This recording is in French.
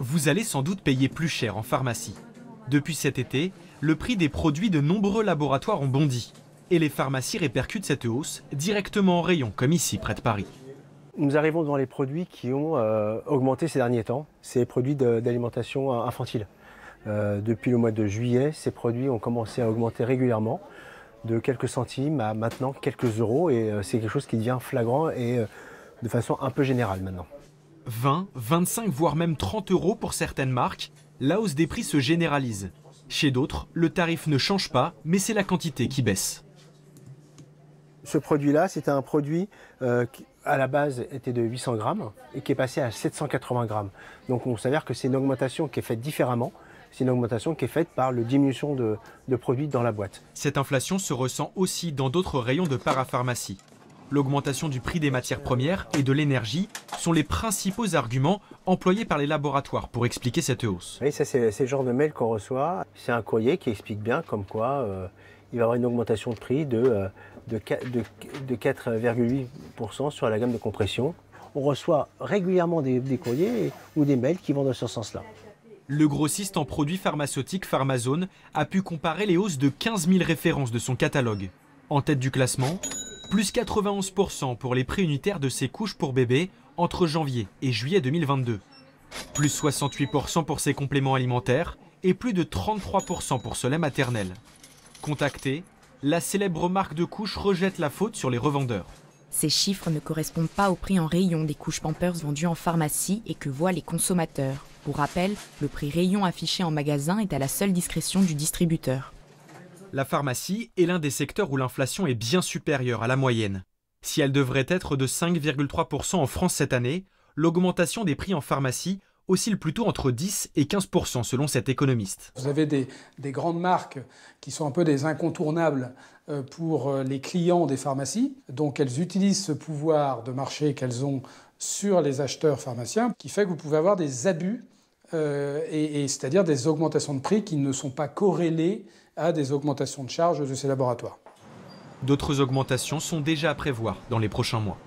Vous allez sans doute payer plus cher en pharmacie. Depuis cet été, le prix des produits de nombreux laboratoires ont bondi. Et les pharmacies répercutent cette hausse directement en rayon, comme ici près de Paris. Nous arrivons dans les produits qui ont euh, augmenté ces derniers temps. C'est les produits d'alimentation euh, infantile. Euh, depuis le mois de juillet, ces produits ont commencé à augmenter régulièrement, de quelques centimes à maintenant quelques euros. Et c'est quelque chose qui devient flagrant et de façon un peu générale maintenant. 20, 25 voire même 30 euros pour certaines marques, la hausse des prix se généralise. Chez d'autres, le tarif ne change pas, mais c'est la quantité qui baisse. Ce produit-là, c'était un produit euh, qui, à la base, était de 800 grammes et qui est passé à 780 grammes. Donc on s'avère que c'est une augmentation qui est faite différemment. C'est une augmentation qui est faite par la diminution de, de produits dans la boîte. Cette inflation se ressent aussi dans d'autres rayons de parapharmacie. L'augmentation du prix des matières premières et de l'énergie sont les principaux arguments employés par les laboratoires pour expliquer cette hausse. ça c'est le genre de mail qu'on reçoit. C'est un courrier qui explique bien comme quoi euh, il va y avoir une augmentation de prix de, 4,8% euh, sur la gamme de compression. On reçoit régulièrement des, des courriers ou des mails qui vont dans ce sens-là. Le grossiste en produits pharmaceutiques Pharmazone a pu comparer les hausses de 15 000 références de son catalogue. En tête du classement, plus 91% pour les prix unitaires de ces couches pour bébé entre janvier et juillet 2022, plus 68% pour ses compléments alimentaires et plus de 33% pour ce lait maternel. Contactée, la célèbre marque de couches rejette la faute sur les revendeurs. Ces chiffres ne correspondent pas au prix en rayon des couches Pampers vendues en pharmacie et que voient les consommateurs. Pour rappel, le prix rayon affiché en magasin est à la seule discrétion du distributeur. La pharmacie est l'un des secteurs où l'inflation est bien supérieure à la moyenne. Si elle devrait être de 5,3% en France cette année, l'augmentation des prix en pharmacie oscille plutôt entre 10 et 15 selon cet économiste. Vous avez des, grandes marques qui sont un peu des incontournables euh, pour euh, les clients des pharmacies. Donc elles utilisent ce pouvoir de marché qu'elles ont sur les acheteurs pharmaciens qui fait que vous pouvez avoir des abus euh, et c'est-à-dire des augmentations de prix qui ne sont pas corrélées à des augmentations de charges de ces laboratoires. D'autres augmentations sont déjà à prévoir dans les prochains mois.